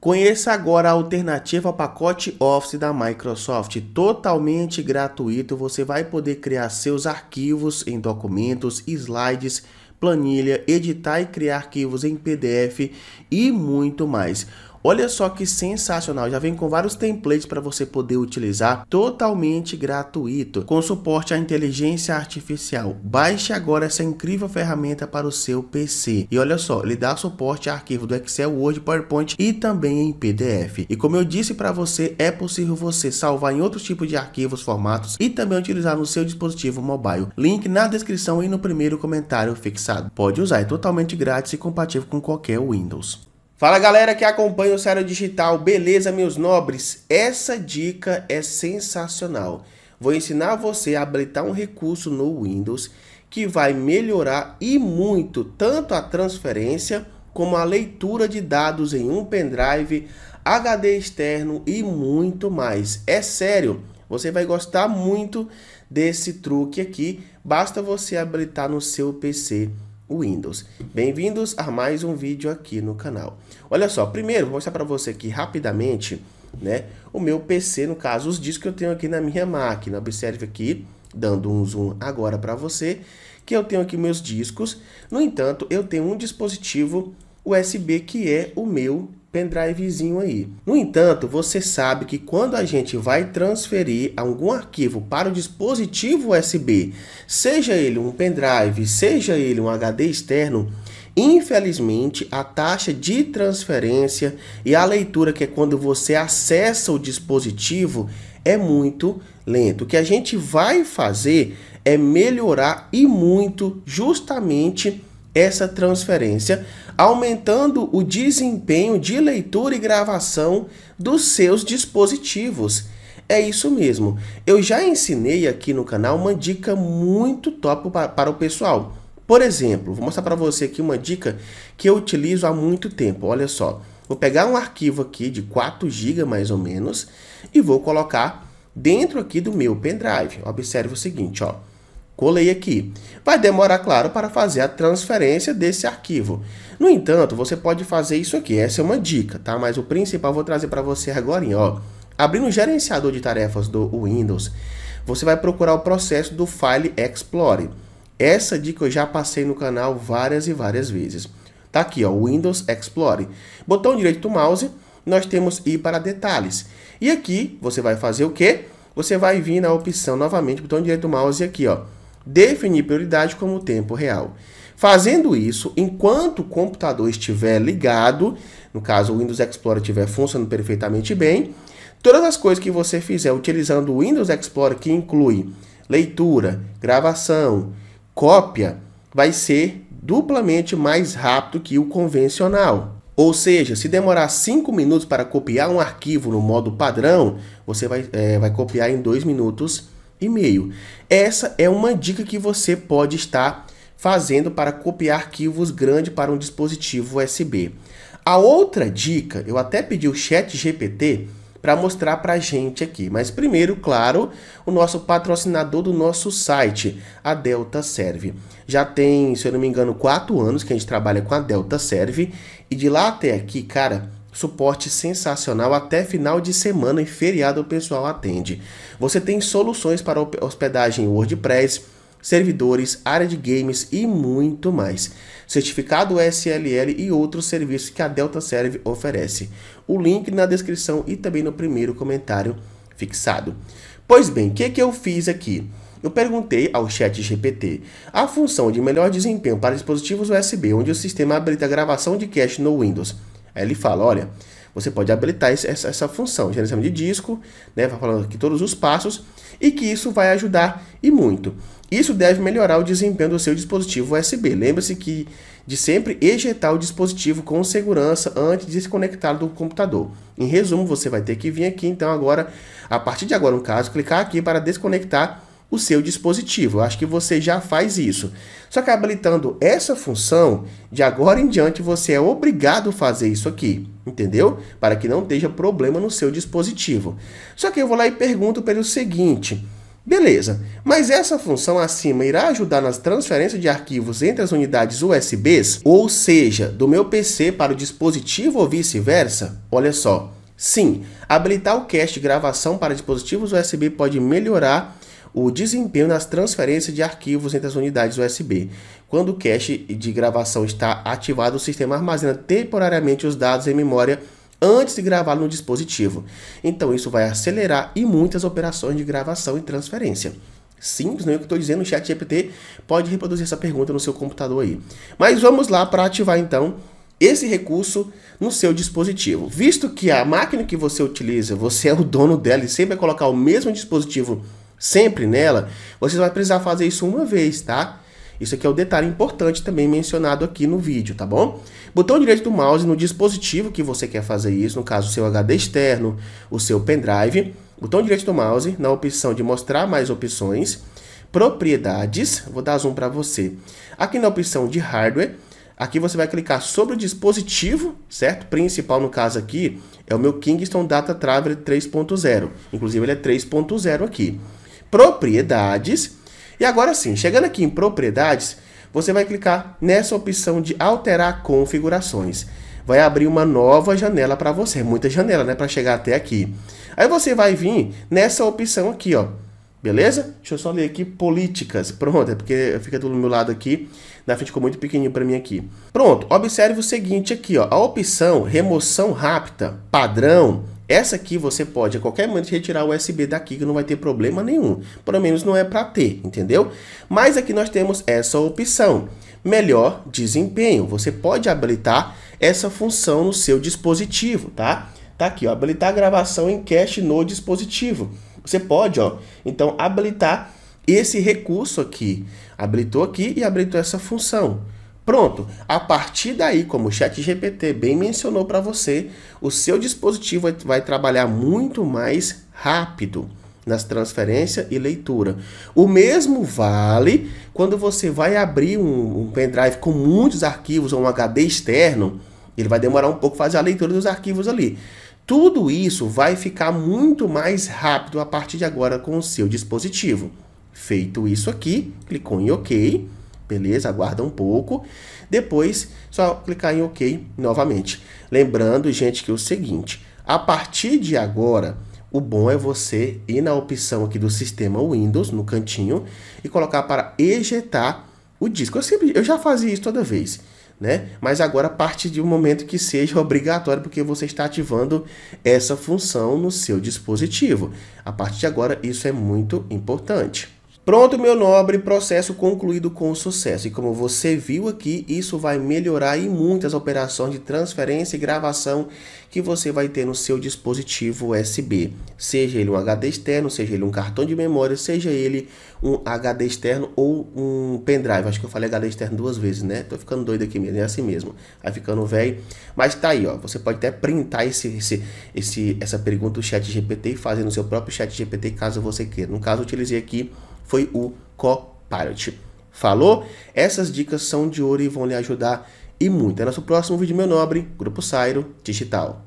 Conheça agora a alternativa ao pacote Office da Microsoft, totalmente gratuito. Você vai poder criar seus arquivos em documentos, slides, planilha, editar e criar arquivos em PDF e muito mais. Olha só que sensacional, já vem com vários templates para você poder utilizar, totalmente gratuito, com suporte à inteligência artificial. Baixe agora essa incrível ferramenta para o seu PC. E olha só, ele dá suporte a arquivo do Excel, Word, PowerPoint e também em PDF. E como eu disse para você, é possível você salvar em outros tipos de arquivos, formatos e também utilizar no seu dispositivo mobile. Link na descrição e no primeiro comentário fixado. Pode usar, é totalmente grátis e compatível com qualquer Windows. Fala galera que acompanha o Ceará Digital, beleza meus nobres? Essa dica é sensacional. Vou ensinar você a habilitar um recurso no Windows que vai melhorar e muito tanto a transferência como a leitura de dados em um pendrive, HD externo e muito mais. É sério, você vai gostar muito desse truque aqui, basta você habilitar no seu PC Windows. Bem-vindos a mais um vídeo aqui no canal. Olha só, primeiro vou mostrar para você aqui rapidamente, né, o meu PC, no caso, os discos que eu tenho aqui na minha máquina. Observe aqui, dando um zoom agora para você, que eu tenho aqui meus discos. No entanto, eu tenho um dispositivo USB que é o meu pendrivezinho aí. No entanto, você sabe que quando a gente vai transferir algum arquivo para o dispositivo USB, seja ele um pendrive, seja ele um HD externo, Infelizmente, a taxa de transferência e a leitura, que é quando você acessa o dispositivo, é muito lento. O que a gente vai fazer é melhorar e muito justamente essa transferência, aumentando o desempenho de leitura e gravação dos seus dispositivos. É isso mesmo. Eu já ensinei aqui no canal uma dica muito top para o pessoal. Por exemplo, vou mostrar para você aqui uma dica que eu utilizo há muito tempo. Olha só, vou pegar um arquivo aqui de 4 GB mais ou menos e vou colocar dentro aqui do meu pendrive. Observe o seguinte, ó. Colei aqui. Vai demorar, claro, para fazer a transferência desse arquivo. No entanto, você pode fazer isso aqui. Essa é uma dica, tá? Mas o principal eu vou trazer para você agora, ó. Abrindo o gerenciador de tarefas do Windows, você vai procurar o processo do File Explorer. Essa dica eu já passei no canal várias e várias vezes. Tá aqui, ó, Windows Explorer. Botão direito do mouse, nós temos ir para detalhes. E aqui você vai fazer o quê? Você vai vir na opção novamente, botão direito do mouse aqui, ó, definir prioridade como tempo real. Fazendo isso, enquanto o computador estiver ligado, no caso o Windows Explorer estiver funcionando perfeitamente bem, todas as coisas que você fizer utilizando o Windows Explorer, que inclui leitura, gravação, cópia, vai ser duplamente mais rápido que o convencional. Ou seja, se demorar 5 minutos para copiar um arquivo no modo padrão, você vai, é, vai copiar em 2 minutos e-mail. Essa é uma dica que você pode estar fazendo para copiar arquivos grandes para um dispositivo USB. A outra dica, eu até pedi o Chat GPT para mostrar para a gente aqui, mas primeiro, claro, o nosso patrocinador do nosso site, a Delta Serve. Já tem, se eu não me engano, quatro anos que a gente trabalha com a Delta Serve e de lá até aqui, cara, Suporte sensacional até final de semana e feriado o pessoal atende. Você tem soluções para hospedagem WordPress, servidores, área de games e muito mais. Certificado SLL e outros serviços que a Delta Serve oferece. O link na descrição e também no primeiro comentário fixado. Pois bem, o que, que eu fiz aqui? Eu perguntei ao chat GPT a função de melhor desempenho para dispositivos USB, onde o sistema habilita a gravação de cache no Windows Aí ele fala, olha, você pode habilitar essa, essa função, gerenciamento de disco, né, vai falando aqui todos os passos, e que isso vai ajudar e muito. Isso deve melhorar o desempenho do seu dispositivo USB. Lembre-se que de sempre ejetar o dispositivo com segurança antes de se conectar do computador. Em resumo, você vai ter que vir aqui, então agora, a partir de agora no caso, clicar aqui para desconectar o seu dispositivo. Eu acho que você já faz isso. Só que habilitando essa função, de agora em diante você é obrigado a fazer isso aqui, entendeu? Para que não esteja problema no seu dispositivo. Só que eu vou lá e pergunto pelo seguinte, Beleza, mas essa função acima irá ajudar nas transferências de arquivos entre as unidades USBs, ou seja, do meu PC para o dispositivo ou vice-versa? Olha só, sim, habilitar o cache de gravação para dispositivos USB pode melhorar o desempenho nas transferências de arquivos entre as unidades USB. Quando o cache de gravação está ativado, o sistema armazena temporariamente os dados em memória antes de gravá-lo no dispositivo. Então isso vai acelerar e muitas operações de gravação e transferência. Simples, não é o que estou dizendo, o chat GPT pode reproduzir essa pergunta no seu computador aí. Mas vamos lá para ativar então esse recurso no seu dispositivo. Visto que a máquina que você utiliza, você é o dono dela e sempre vai colocar o mesmo dispositivo sempre nela, você vai precisar fazer isso uma vez, tá? Isso aqui é o um detalhe importante também mencionado aqui no vídeo, tá bom? Botão direito do mouse no dispositivo que você quer fazer isso, no caso, o seu HD externo, o seu pendrive. Botão direito do mouse, na opção de mostrar mais opções. Propriedades, vou dar zoom para você. Aqui na opção de hardware, Aqui você vai clicar sobre o dispositivo, certo? Principal no caso aqui é o meu Kingston Data Traveler 3.0. Inclusive ele é 3.0 aqui propriedades. E agora sim, chegando aqui em propriedades, você vai clicar nessa opção de alterar configurações. Vai abrir uma nova janela para você, é muita janela, né, para chegar até aqui. Aí você vai vir nessa opção aqui, ó. Beleza? Deixa eu só ler aqui políticas. Pronto, é porque fica do meu lado aqui. Na frente ficou muito pequenininho para mim aqui. Pronto, observe o seguinte aqui, ó. A opção remoção rápida, padrão, essa aqui você pode a qualquer momento retirar o USB daqui que não vai ter problema nenhum. Pelo menos não é para ter, entendeu? Mas aqui nós temos essa opção. Melhor desempenho. Você pode habilitar essa função no seu dispositivo, tá? Tá aqui, ó, habilitar gravação em cache no dispositivo. Você pode, ó, então habilitar esse recurso aqui. Habilitou aqui e habilitou essa função. Pronto, a partir daí, como o ChatGPT bem mencionou para você, o seu dispositivo vai, trabalhar muito mais rápido nas transferência e leitura. O mesmo vale quando você vai abrir um, um pendrive com muitos arquivos ou um HD externo, ele vai demorar um pouco fazer a leitura dos arquivos ali. Tudo isso vai ficar muito mais rápido a partir de agora com o seu dispositivo. Feito isso aqui, clicou em OK Beleza? Aguarda um pouco. Depois, só clicar em OK novamente. Lembrando, gente, que é o seguinte. A partir de agora, o bom é você ir na opção aqui do sistema Windows, no cantinho, e colocar para ejetar o disco. Eu, sempre, eu já fazia isso toda vez. Né? Mas agora parte de um momento que seja obrigatório, porque você está ativando essa função no seu dispositivo. A partir de agora, isso é muito importante. Pronto, meu nobre, processo concluído com sucesso. E como você viu aqui, isso vai melhorar e muitas operações de transferência e gravação que você vai ter no seu dispositivo USB. Seja ele um HD externo, seja ele um cartão de memória, seja ele um HD externo ou um pendrive. Acho que eu falei HD externo duas vezes, né? Tô ficando doido aqui mesmo, é assim mesmo. Vai ficando velho. Mas tá aí, ó. Você pode até printar esse, esse, esse, essa pergunta do chat GPT e fazer no seu próprio chat GPT caso você queira. No caso, utilizei aqui foi o Copilot. Falou? Essas dicas são de ouro e vão lhe ajudar e muito. É nosso próximo vídeo, meu nobre, Grupo Sairo Digital.